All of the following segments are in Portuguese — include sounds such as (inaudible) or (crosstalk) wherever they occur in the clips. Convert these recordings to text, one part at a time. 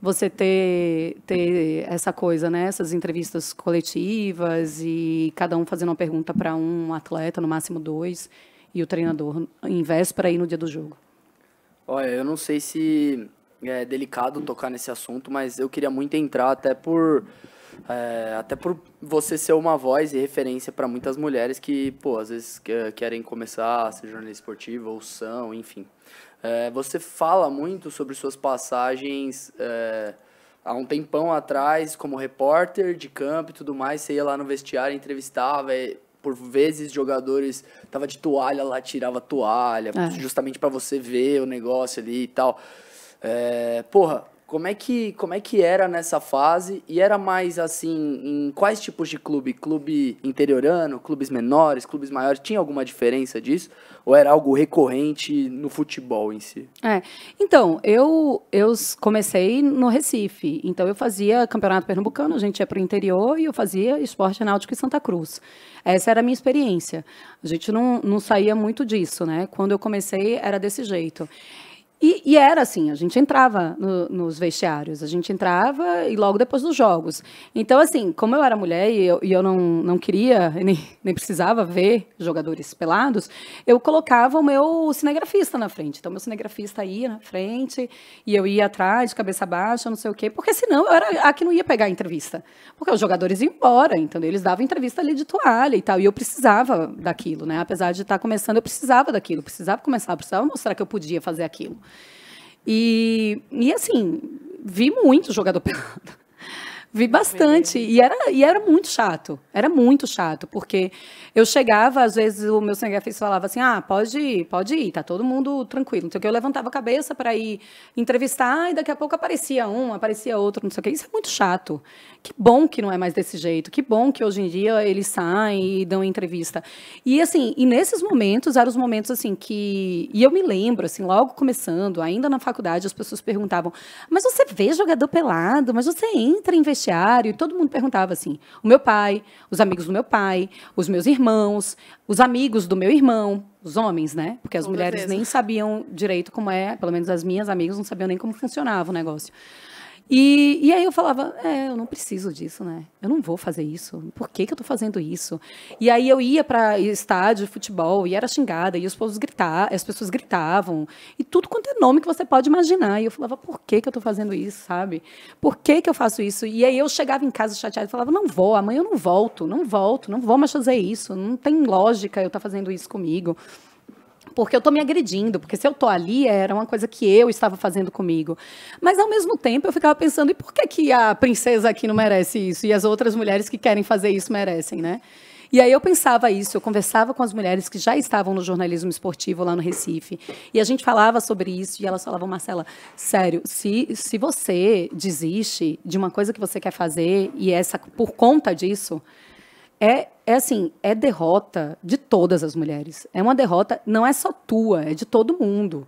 você ter, ter essa coisa, né? Essas entrevistas coletivas e cada um fazendo uma pergunta para um atleta, no máximo dois, e o treinador em véspera aí no dia do jogo. Olha, eu não sei se é, é delicado tocar nesse assunto, mas eu queria muito entrar até por é, até por você ser uma voz e referência para muitas mulheres que, pô, às vezes querem começar a ser jornalista esportiva ou são, enfim. É, você fala muito sobre suas passagens é, há um tempão atrás, como repórter de campo e tudo mais. Você ia lá no vestiário, entrevistava, e por vezes jogadores tava de toalha lá, tirava toalha, é. justamente para você ver o negócio ali e tal. É, porra, como é que como é que era nessa fase e era mais assim em quais tipos de clube? Clube interiorano, clubes menores, clubes maiores? Tinha alguma diferença disso ou era algo recorrente no futebol em si? É. Então, eu eu comecei no Recife. Então eu fazia Campeonato Pernambucano, a gente ia para o interior e eu fazia Esporte Náutico e Santa Cruz. Essa era a minha experiência. A gente não não saía muito disso, né? Quando eu comecei era desse jeito. E, e, era assim, a gente entrava no, nos vestiários, a gente entrava e logo depois dos jogos. Então, assim, como eu era mulher e eu, e eu não, não queria, (laughs) nem, nem precisava ver jogadores pelados, eu colocava o meu cinegrafista na frente. Então, meu cinegrafista ia na frente e eu ia atrás, cabeça baixa, não sei o quê, porque senão eu era a que não ia pegar a entrevista. Porque os jogadores iam embora, então eles davam entrevista ali de toalha e tal, e eu precisava daquilo, né? Apesar de estar tá começando, eu precisava daquilo, precisava começar, precisava mostrar que eu podia fazer aquilo. E, e assim, vi muito jogador pelado. Vi bastante. E era, e era muito chato. Era muito chato, porque eu chegava, às vezes o meu cinegrafista falava assim: ah, pode ir, pode ir, tá todo mundo tranquilo. Então, eu levantava a cabeça para ir entrevistar e daqui a pouco aparecia um, aparecia outro, não sei o quê. Isso é muito chato. Que bom que não é mais desse jeito. Que bom que hoje em dia eles saem e dão entrevista. E assim, e nesses momentos eram os momentos assim que. E eu me lembro, assim, logo começando, ainda na faculdade, as pessoas perguntavam: mas você vê jogador pelado, mas você entra investir noticiário, e todo mundo perguntava assim: o meu pai, os amigos do meu pai, os meus irmãos, os amigos do meu irmão, os homens, né? Porque as com mulheres certeza. nem sabiam direito como é, pelo menos as minhas amigas não sabiam nem como funcionava o negócio. E, e aí eu falava, é, eu não preciso disso, né? Eu não vou fazer isso. Por que, que eu tô fazendo isso? E aí eu ia para estádio de futebol e era xingada, e os povos gritar, as pessoas gritavam, e tudo quanto é nome que você pode imaginar. E eu falava, por que, que eu tô fazendo isso, sabe? Por que, que eu faço isso? E aí eu chegava em casa chateada e falava, não vou, amanhã eu não volto, não volto, não vou mais fazer isso, não tem lógica eu estar tá fazendo isso comigo porque eu tô me agredindo, porque se eu tô ali era uma coisa que eu estava fazendo comigo. Mas ao mesmo tempo eu ficava pensando, e por que que a princesa aqui não merece isso e as outras mulheres que querem fazer isso merecem, né? E aí eu pensava isso, eu conversava com as mulheres que já estavam no jornalismo esportivo lá no Recife, e a gente falava sobre isso, e elas falavam, Marcela, sério, se, se você desiste de uma coisa que você quer fazer, e essa por conta disso, é é assim, é derrota de todas as mulheres. É uma derrota, não é só tua, é de todo mundo.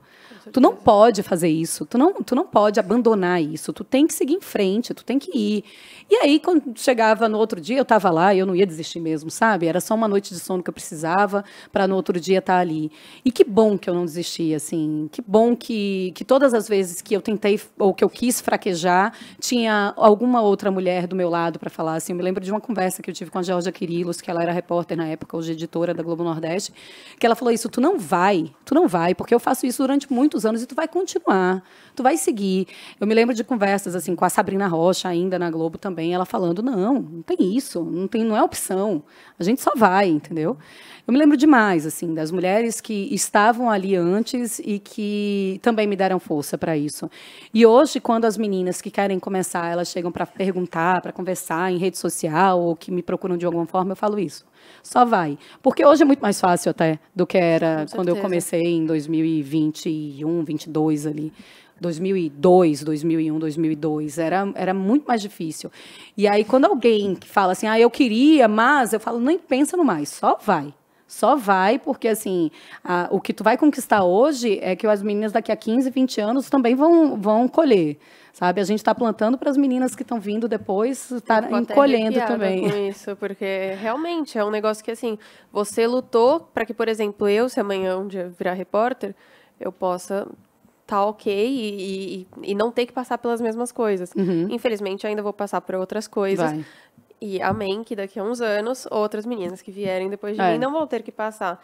Tu não pode fazer isso, tu não, tu não pode abandonar isso, tu tem que seguir em frente, tu tem que ir. E aí, quando chegava no outro dia, eu estava lá e eu não ia desistir mesmo, sabe? Era só uma noite de sono que eu precisava para no outro dia estar tá ali. E que bom que eu não desisti, assim. Que bom que, que todas as vezes que eu tentei ou que eu quis fraquejar, tinha alguma outra mulher do meu lado para falar, assim. Eu me lembro de uma conversa que eu tive com a Georgia Quirilos, que que ela era repórter na época, hoje editora da Globo Nordeste, que ela falou isso, tu não vai, tu não vai, porque eu faço isso durante muitos anos e tu vai continuar, tu vai seguir. Eu me lembro de conversas assim com a Sabrina Rocha ainda na Globo também, ela falando: "Não, não tem isso, não tem, não é opção. A gente só vai", entendeu? Eu me lembro demais assim das mulheres que estavam ali antes e que também me deram força para isso. E hoje quando as meninas que querem começar, elas chegam para perguntar, para conversar em rede social ou que me procuram de alguma forma, eu falo isso. Só vai. Porque hoje é muito mais fácil até do que era quando eu comecei em 2021, 22 ali. 2002, 2001, 2002, era, era muito mais difícil. E aí, quando alguém fala assim, ah, eu queria, mas, eu falo, nem pensa no mais, só vai. Só vai, porque assim, a, o que tu vai conquistar hoje é que as meninas daqui a 15, 20 anos também vão, vão colher. Sabe, a gente está plantando para as meninas que estão vindo depois estar tá colhendo também. Com isso, porque realmente é um negócio que assim, você lutou para que, por exemplo, eu, se amanhã um dia virar repórter, eu possa tá ok e, e, e, não ter que passar pelas mesmas coisas. Uhum. Infelizmente, ainda vou passar por outras coisas. Vai. E amém que daqui a uns anos outras meninas que vierem depois de é. mim não vão ter que passar